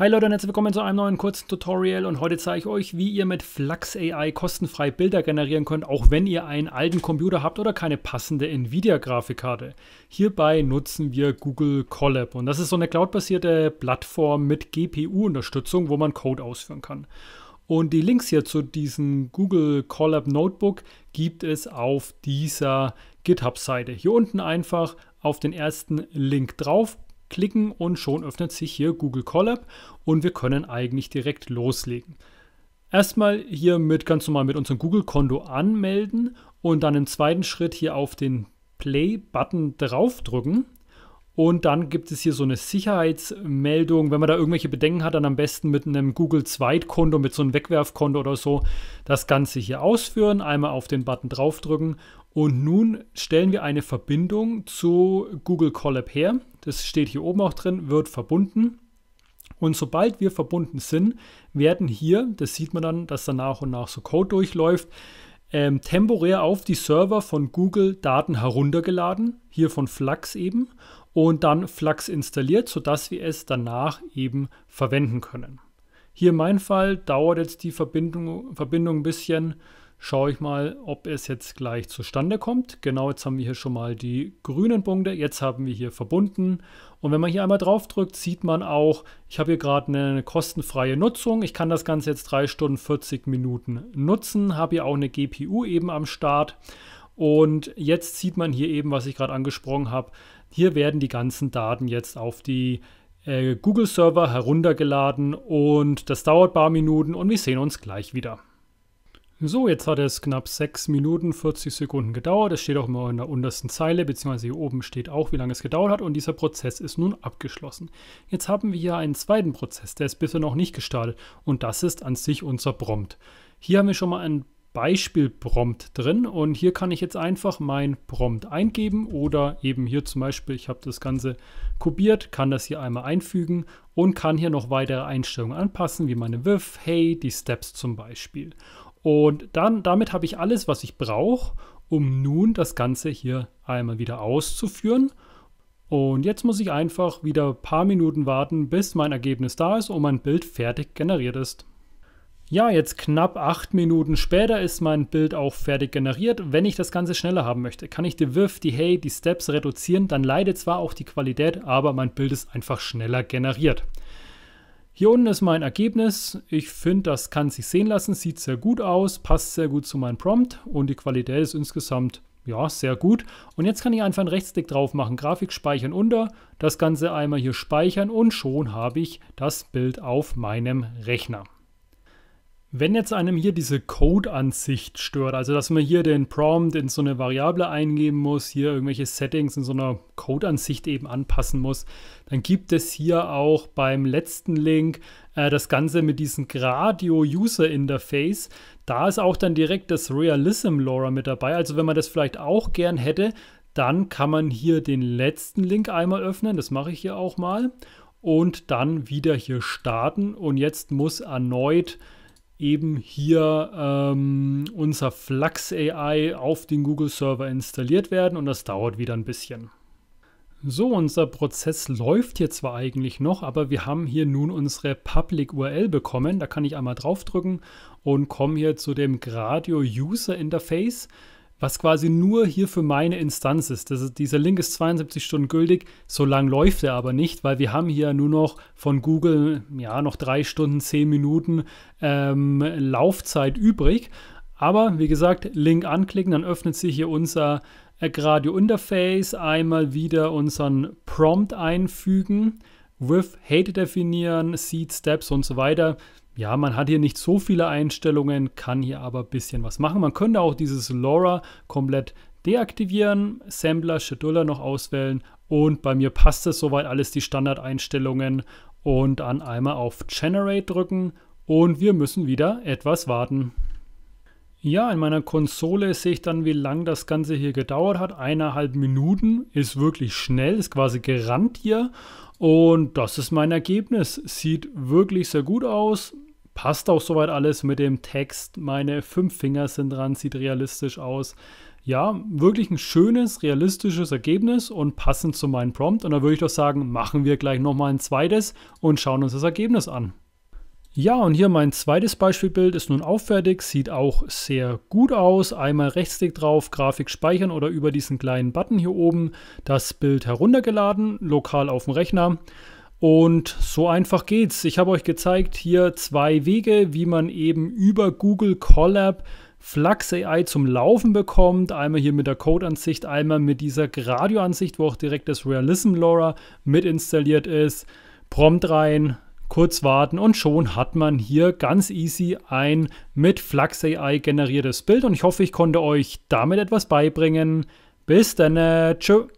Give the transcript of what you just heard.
Hi Leute und herzlich willkommen zu einem neuen kurzen Tutorial und heute zeige ich euch, wie ihr mit Flux AI kostenfrei Bilder generieren könnt, auch wenn ihr einen alten Computer habt oder keine passende Nvidia-Grafikkarte. Hierbei nutzen wir Google Collab und das ist so eine cloudbasierte Plattform mit GPU-Unterstützung, wo man Code ausführen kann. Und die Links hier zu diesem Google Collab Notebook gibt es auf dieser GitHub-Seite. Hier unten einfach auf den ersten Link drauf klicken und schon öffnet sich hier Google Collab und wir können eigentlich direkt loslegen. Erstmal hier mit ganz normal mit unserem Google-Konto anmelden und dann im zweiten Schritt hier auf den Play-Button draufdrücken und dann gibt es hier so eine Sicherheitsmeldung. Wenn man da irgendwelche Bedenken hat, dann am besten mit einem Google Zweitkonto, mit so einem Wegwerfkonto oder so, das Ganze hier ausführen. Einmal auf den Button draufdrücken. Und nun stellen wir eine Verbindung zu Google Collab her. Das steht hier oben auch drin, wird verbunden. Und sobald wir verbunden sind, werden hier, das sieht man dann, dass da nach und nach so Code durchläuft, ähm, temporär auf die Server von Google Daten heruntergeladen, hier von Flux eben, und dann Flux installiert, sodass wir es danach eben verwenden können. Hier in meinem Fall dauert jetzt die Verbindung, Verbindung ein bisschen. Schaue ich mal, ob es jetzt gleich zustande kommt. Genau, jetzt haben wir hier schon mal die grünen Punkte. Jetzt haben wir hier verbunden. Und wenn man hier einmal drauf drückt, sieht man auch, ich habe hier gerade eine kostenfreie Nutzung. Ich kann das Ganze jetzt 3 Stunden 40 Minuten nutzen. Habe hier auch eine GPU eben am Start. Und jetzt sieht man hier eben, was ich gerade angesprochen habe, hier werden die ganzen Daten jetzt auf die äh, Google-Server heruntergeladen und das dauert ein paar Minuten und wir sehen uns gleich wieder. So, jetzt hat es knapp 6 Minuten 40 Sekunden gedauert. Es steht auch immer in der untersten Zeile, beziehungsweise hier oben steht auch, wie lange es gedauert hat. Und dieser Prozess ist nun abgeschlossen. Jetzt haben wir hier einen zweiten Prozess, der ist bisher noch nicht gestartet. Und das ist an sich unser Prompt. Hier haben wir schon mal ein Beispiel Prompt drin und hier kann ich jetzt einfach mein Prompt eingeben oder eben hier zum Beispiel, ich habe das Ganze kopiert, kann das hier einmal einfügen und kann hier noch weitere Einstellungen anpassen, wie meine WIF, Hey, die Steps zum Beispiel. Und dann, damit habe ich alles, was ich brauche, um nun das Ganze hier einmal wieder auszuführen. Und jetzt muss ich einfach wieder ein paar Minuten warten, bis mein Ergebnis da ist und mein Bild fertig generiert ist. Ja, jetzt knapp acht Minuten später ist mein Bild auch fertig generiert. Wenn ich das Ganze schneller haben möchte, kann ich die Width, die Hey, die Steps reduzieren. Dann leidet zwar auch die Qualität, aber mein Bild ist einfach schneller generiert. Hier unten ist mein Ergebnis. Ich finde, das kann sich sehen lassen. Sieht sehr gut aus, passt sehr gut zu meinem Prompt und die Qualität ist insgesamt ja, sehr gut. Und jetzt kann ich einfach einen Rechtsklick drauf machen, Grafik speichern unter, das Ganze einmal hier speichern und schon habe ich das Bild auf meinem Rechner. Wenn jetzt einem hier diese Code-Ansicht stört, also dass man hier den Prompt in so eine Variable eingeben muss, hier irgendwelche Settings in so einer Code-Ansicht eben anpassen muss, dann gibt es hier auch beim letzten Link äh, das Ganze mit diesem Gradio User Interface. Da ist auch dann direkt das Realism LoRa mit dabei. Also wenn man das vielleicht auch gern hätte, dann kann man hier den letzten Link einmal öffnen. Das mache ich hier auch mal. Und dann wieder hier starten. Und jetzt muss erneut eben hier ähm, unser Flux AI auf den Google Server installiert werden und das dauert wieder ein bisschen. So, unser Prozess läuft hier zwar eigentlich noch, aber wir haben hier nun unsere Public URL bekommen. Da kann ich einmal draufdrücken und komme hier zu dem Gradio User Interface was quasi nur hier für meine Instanz ist. ist. dieser Link ist 72 Stunden gültig, so lang läuft er aber nicht, weil wir haben hier nur noch von Google ja noch drei Stunden, zehn Minuten ähm, Laufzeit übrig. Aber wie gesagt, Link anklicken, dann öffnet sich hier unser äh, Gradio Interface, einmal wieder unseren Prompt einfügen, with Hate definieren, Seed Steps und so weiter. Ja, man hat hier nicht so viele Einstellungen, kann hier aber ein bisschen was machen. Man könnte auch dieses LoRa komplett deaktivieren, Sampler, Scheduler noch auswählen und bei mir passt es soweit alles die Standardeinstellungen und dann einmal auf Generate drücken und wir müssen wieder etwas warten. Ja, in meiner Konsole sehe ich dann, wie lang das Ganze hier gedauert hat. Eineinhalb Minuten ist wirklich schnell, ist quasi gerannt hier. Und das ist mein Ergebnis. Sieht wirklich sehr gut aus passt auch soweit alles mit dem Text. Meine fünf Finger sind dran, sieht realistisch aus. Ja, wirklich ein schönes, realistisches Ergebnis und passend zu meinem Prompt. Und da würde ich doch sagen, machen wir gleich nochmal ein zweites und schauen uns das Ergebnis an. Ja, und hier mein zweites Beispielbild ist nun auch fertig, sieht auch sehr gut aus. Einmal Rechtsklick drauf, Grafik speichern oder über diesen kleinen Button hier oben das Bild heruntergeladen, lokal auf dem Rechner. Und so einfach geht's. Ich habe euch gezeigt hier zwei Wege, wie man eben über Google Collab Flux AI zum Laufen bekommt. Einmal hier mit der Code-Ansicht, einmal mit dieser Gradio-Ansicht, wo auch direkt das Realism LoRa mit installiert ist. Prompt rein, kurz warten und schon hat man hier ganz easy ein mit Flux AI generiertes Bild. Und ich hoffe, ich konnte euch damit etwas beibringen. Bis dann, äh, tschüss.